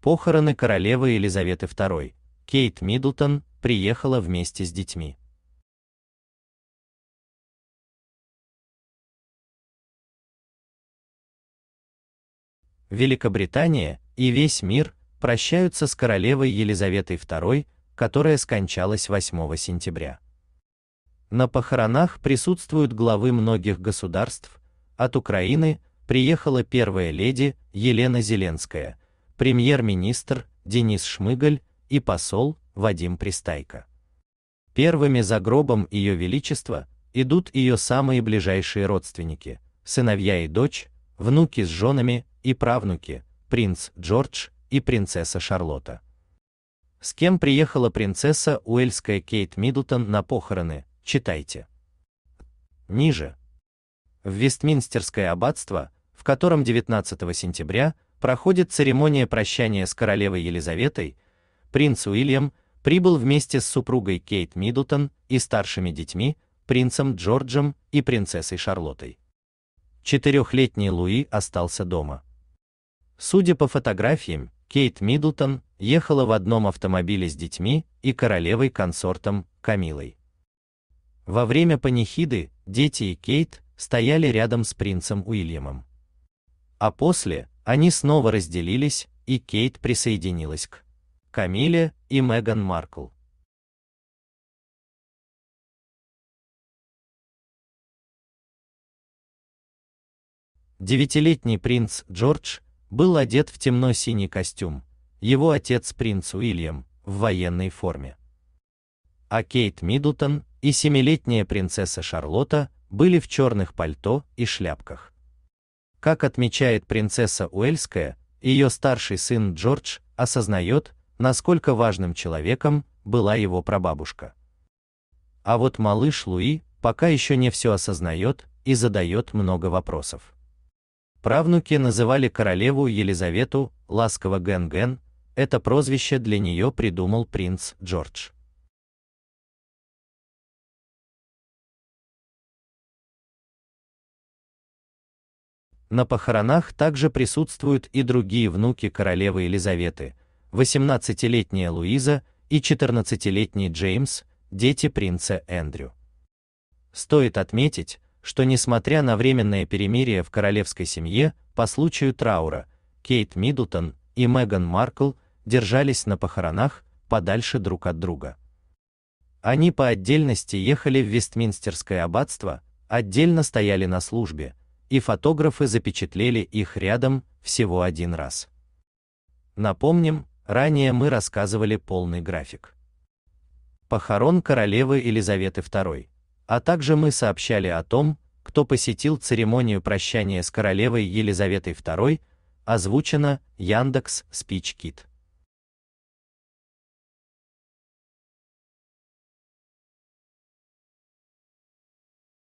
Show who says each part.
Speaker 1: похороны королевы Елизаветы II, Кейт Миддлтон приехала вместе с детьми.
Speaker 2: Великобритания и весь мир прощаются с королевой Елизаветой II, которая скончалась 8 сентября. На похоронах присутствуют главы многих государств, от Украины приехала первая леди Елена Зеленская, премьер-министр Денис Шмыгаль и посол Вадим Пристайко. Первыми за гробом Ее Величества идут ее самые ближайшие родственники, сыновья и дочь, внуки с женами и правнуки, принц Джордж и принцесса Шарлотта. С кем приехала принцесса Уэльская Кейт Миддлтон на похороны, читайте. Ниже. В Вестминстерское аббатство, в котором 19 сентября проходит церемония прощания с королевой Елизаветой, принц Уильям прибыл вместе с супругой Кейт Миддлтон и старшими детьми, принцем Джорджем и принцессой Шарлоттой. Четырехлетний Луи остался дома. Судя по фотографиям, Кейт Миддлтон ехала в одном автомобиле с детьми и королевой-консортом Камилой. Во время панихиды дети и Кейт стояли рядом с принцем Уильямом. А после они снова разделились, и Кейт присоединилась к Камиле и Меган Маркл. Девятилетний принц Джордж был одет в темно-синий костюм, его отец принц Уильям в военной форме. А Кейт Миддлтон и семилетняя принцесса Шарлотта были в черных пальто и шляпках. Как отмечает принцесса Уэльская, ее старший сын Джордж осознает, насколько важным человеком была его прабабушка. А вот малыш Луи пока еще не все осознает и задает много вопросов. Правнуки называли королеву Елизавету ласково Ген-Ген, это прозвище для нее придумал принц Джордж. На похоронах также присутствуют и другие внуки королевы Елизаветы, 18-летняя Луиза и 14-летний Джеймс, дети принца Эндрю. Стоит отметить, что несмотря на временное перемирие в королевской семье по случаю траура, Кейт Миддлтон и Меган Маркл держались на похоронах подальше друг от друга. Они по отдельности ехали в Вестминстерское аббатство, отдельно стояли на службе, и фотографы запечатлели их рядом всего один раз. Напомним, ранее мы рассказывали полный график похорон королевы Елизаветы II, а также мы сообщали о том, кто посетил церемонию прощания с королевой Елизаветой II, озвучено Яндекс Спичкит.